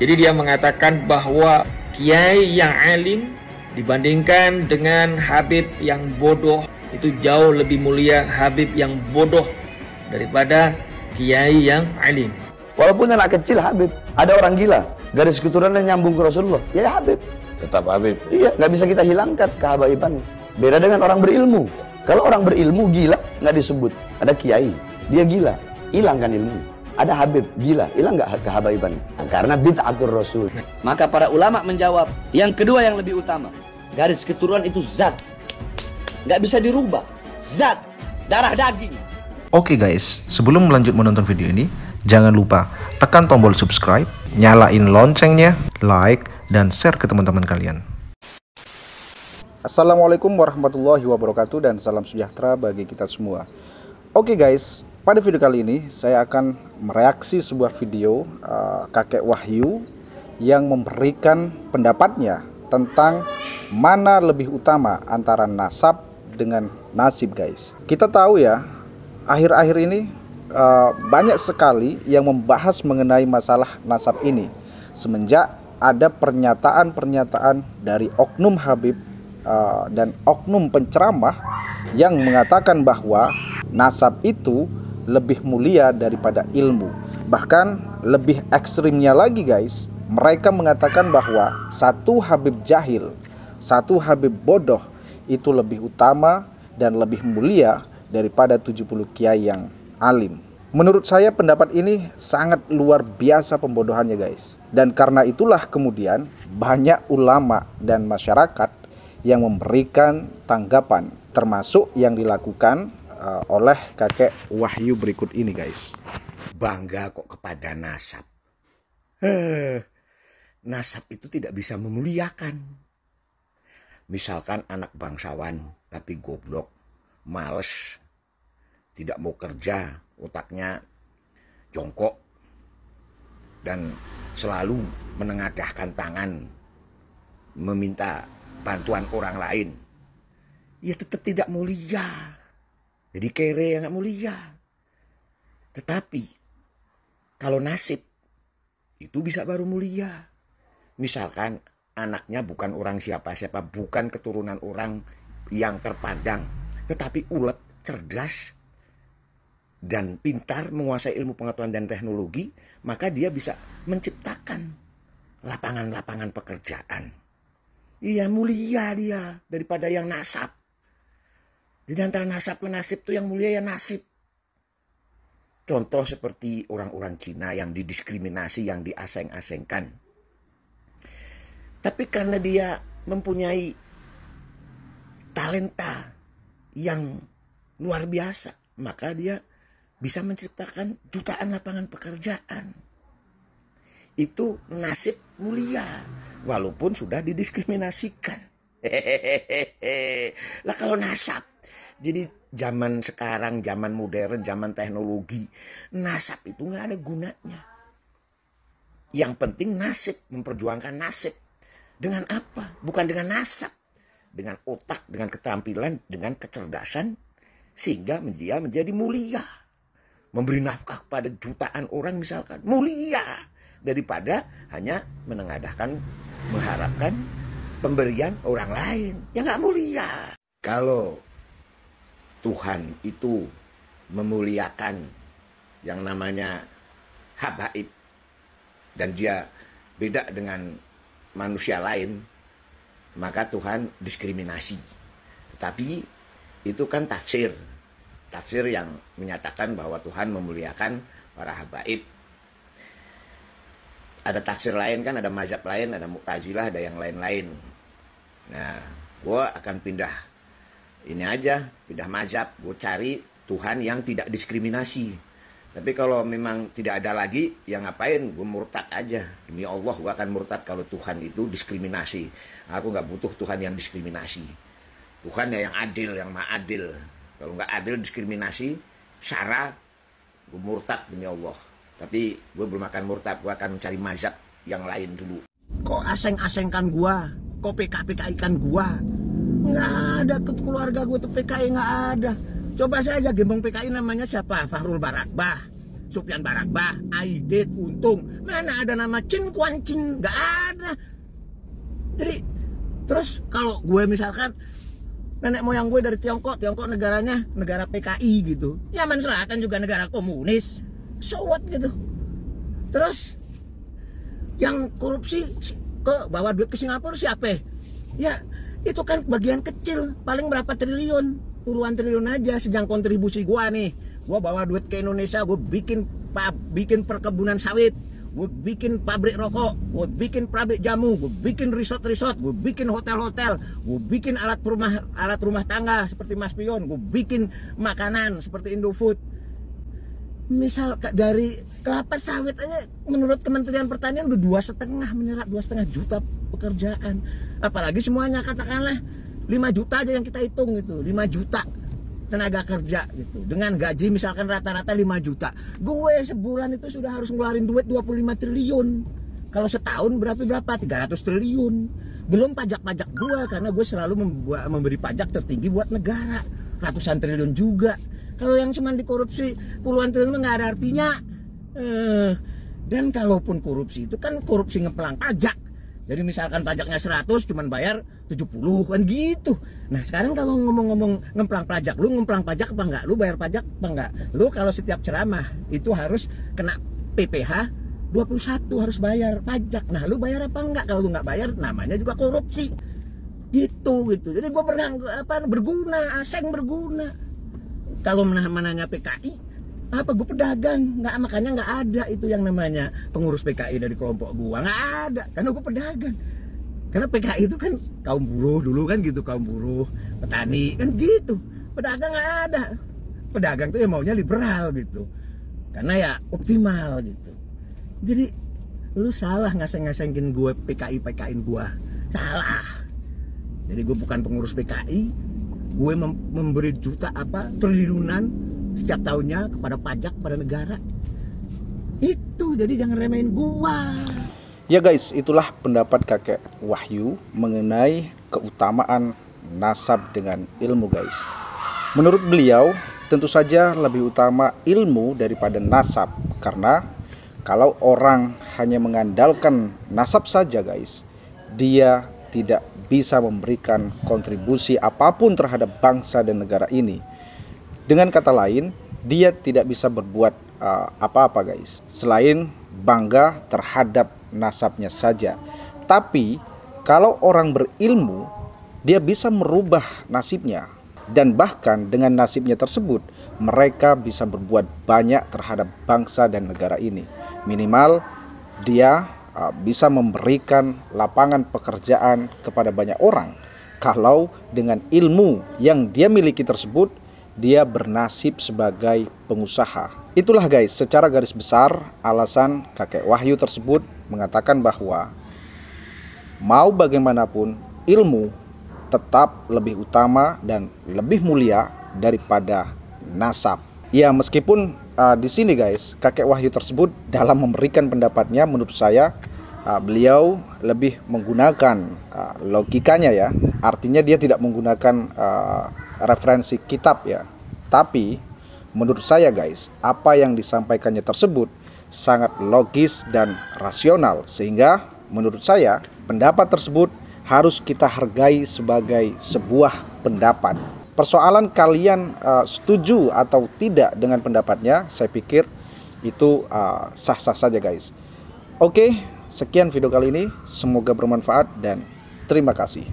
Jadi dia mengatakan bahwa kiai yang alim dibandingkan dengan habib yang bodoh itu jauh lebih mulia habib yang bodoh daripada kiai yang alim. Walaupun anak kecil habib, ada orang gila, garis keturunan nyambung ke Rasulullah, ya, habib. Tetap habib. Iya, nggak bisa kita hilangkan kehabaibannya. Beda dengan orang berilmu. Kalau orang berilmu gila nggak disebut, ada kiai, dia gila, hilangkan ilmu ada Habib, gila, hilang nggak kehabaiban? Nah, karena bid'atur Rasul. Maka para ulama menjawab, yang kedua yang lebih utama, garis keturunan itu zat. Nggak bisa dirubah, zat, darah daging. Oke okay guys, sebelum lanjut menonton video ini, jangan lupa tekan tombol subscribe, nyalain loncengnya, like, dan share ke teman-teman kalian. Assalamualaikum warahmatullahi wabarakatuh dan salam sejahtera bagi kita semua. Oke okay guys, pada video kali ini saya akan mereaksi sebuah video uh, kakek Wahyu yang memberikan pendapatnya tentang mana lebih utama antara nasab dengan nasib guys. Kita tahu ya, akhir-akhir ini uh, banyak sekali yang membahas mengenai masalah nasab ini. Semenjak ada pernyataan-pernyataan dari Oknum Habib uh, dan Oknum penceramah yang mengatakan bahwa nasab itu lebih mulia daripada ilmu. Bahkan lebih ekstrimnya lagi guys, mereka mengatakan bahwa satu Habib jahil, satu Habib bodoh itu lebih utama dan lebih mulia daripada 70 kiai yang alim. Menurut saya pendapat ini sangat luar biasa pembodohannya guys. Dan karena itulah kemudian banyak ulama dan masyarakat yang memberikan tanggapan termasuk yang dilakukan uh, oleh kakek Wahyu berikut ini guys. Bangga kok kepada nasab. Eh, nasab itu tidak bisa memuliakan. Misalkan anak bangsawan tapi goblok, males, tidak mau kerja, otaknya jongkok dan selalu menengadahkan tangan meminta bantuan orang lain. Ya tetap tidak mulia jadi kere yang gak mulia. Tetapi kalau nasib itu bisa baru mulia. Misalkan anaknya bukan orang siapa-siapa, bukan keturunan orang yang terpandang, tetapi ulet, cerdas, dan pintar menguasai ilmu pengetahuan dan teknologi, maka dia bisa menciptakan lapangan-lapangan pekerjaan. Iya mulia dia daripada yang nasab. Jadi antara nasab menasib itu yang mulia ya nasib. Contoh seperti orang-orang Cina yang didiskriminasi, yang diaseng-asengkan. Tapi karena dia mempunyai talenta yang luar biasa, maka dia bisa menciptakan jutaan lapangan pekerjaan. Itu nasib mulia, walaupun sudah didiskriminasikan. Hehehe. Lah kalau nasab jadi zaman sekarang, zaman modern, zaman teknologi, nasab itu nggak ada gunanya. Yang penting nasib, memperjuangkan nasib. Dengan apa? Bukan dengan nasab. Dengan otak, dengan keterampilan, dengan kecerdasan. Sehingga dia menjadi mulia. Memberi nafkah kepada jutaan orang misalkan. Mulia. Daripada hanya menengadahkan, mengharapkan pemberian orang lain. yang nggak mulia. Kalau Tuhan itu memuliakan yang namanya habaib dan dia beda dengan manusia lain maka Tuhan diskriminasi tetapi itu kan tafsir tafsir yang menyatakan bahwa Tuhan memuliakan para habaib ada tafsir lain kan ada mazhab lain ada mutazilah ada yang lain-lain nah gua akan pindah ini aja pindah mazhab gue cari Tuhan yang tidak diskriminasi tapi kalau memang tidak ada lagi ya ngapain gue murtad aja demi Allah gue akan murtad kalau Tuhan itu diskriminasi aku nggak butuh Tuhan yang diskriminasi Tuhan ya yang adil yang adil. kalau nggak adil diskriminasi syara gue murtad demi Allah tapi gue belum akan murtad gue akan mencari mazhab yang lain dulu kok aseng-asengkan gua kok PKPK ikan gua nggak ada tuh keluarga gue tuh PKI nggak ada coba saja gembong PKI namanya siapa Fahrul Barakbah Supyan Barakbah Aidit Untung mana ada nama Cin Kuan Cin nggak ada jadi terus kalau gue misalkan nenek moyang gue dari Tiongkok Tiongkok negaranya negara PKI gitu Yaman Selatan juga negara komunis so what gitu terus yang korupsi ke bawa duit ke Singapura siapa ya itu kan bagian kecil paling berapa triliun puluhan triliun aja sejang kontribusi gua nih gua bawa duit ke Indonesia gua bikin pab, bikin perkebunan sawit gua bikin pabrik rokok, gua bikin pabrik jamu, gua bikin resort-resort, gua bikin hotel-hotel, gua bikin alat rumah alat rumah tangga seperti Mas Pion, gua bikin makanan seperti Indofood, misal dari kelapa sawit aja menurut Kementerian Pertanian udah dua setengah menyerap dua setengah juta pekerjaan apalagi semuanya katakanlah 5 juta aja yang kita hitung gitu 5 juta tenaga kerja gitu dengan gaji misalkan rata-rata 5 juta gue sebulan itu sudah harus ngeluarin duit 25 triliun kalau setahun berapa berapa 300 triliun belum pajak-pajak gue karena gue selalu memberi pajak tertinggi buat negara ratusan triliun juga kalau yang cuma dikorupsi puluhan triliun nggak ada artinya. Eh, dan kalaupun korupsi itu kan korupsi ngepelang pajak. Jadi misalkan pajaknya 100 cuman bayar 70 kan gitu. Nah, sekarang kalau ngomong-ngomong ngemplang pajak, lu ngemplang pajak apa enggak? Lu bayar pajak apa enggak? Lu kalau setiap ceramah itu harus kena PPH 21 harus bayar pajak. Nah, lu bayar apa enggak? Kalau lu enggak bayar namanya juga korupsi. Gitu gitu. Jadi gue berguna, apa berguna, aseng berguna kalau menanya PKI apa gue pedagang nggak makanya nggak ada itu yang namanya pengurus PKI dari kelompok gue nggak ada karena gue pedagang karena PKI itu kan kaum buruh dulu kan gitu kaum buruh petani kan gitu pedagang nggak ada pedagang tuh yang maunya liberal gitu karena ya optimal gitu jadi lu salah ngaseng-ngasengin gue PKI PKIin gue salah jadi gue bukan pengurus PKI gue mem memberi juta apa triliunan setiap tahunnya kepada pajak kepada negara itu jadi jangan remehin gua ya guys itulah pendapat kakek Wahyu mengenai keutamaan nasab dengan ilmu guys menurut beliau tentu saja lebih utama ilmu daripada nasab karena kalau orang hanya mengandalkan nasab saja guys dia tidak bisa memberikan kontribusi apapun terhadap bangsa dan negara ini. Dengan kata lain, dia tidak bisa berbuat uh, apa-apa, uh, guys, selain bangga terhadap nasabnya saja. Tapi, kalau orang berilmu, dia bisa merubah nasibnya, dan bahkan dengan nasibnya tersebut, mereka bisa berbuat banyak terhadap bangsa dan negara ini. Minimal, dia Ah, bisa memberikan lapangan pekerjaan kepada banyak orang kalau dengan ilmu yang dia miliki tersebut dia bernasib sebagai pengusaha. Itulah guys, secara garis besar alasan kakek Wahyu tersebut mengatakan bahwa mau bagaimanapun ilmu tetap lebih utama dan lebih mulia daripada nasab. Ya meskipun uh, di sini guys, kakek Wahyu tersebut dalam memberikan pendapatnya menurut saya uh, beliau lebih menggunakan uh, logikanya ya. Artinya dia tidak menggunakan uh, referensi kitab ya. Tapi menurut saya guys, apa yang disampaikannya tersebut sangat logis dan rasional sehingga menurut saya pendapat tersebut harus kita hargai sebagai sebuah pendapat Persoalan kalian uh, setuju atau tidak dengan pendapatnya, saya pikir itu eh, sah-sah uh, saja guys. Oke, sekian video kali ini. Semoga bermanfaat dan terima kasih.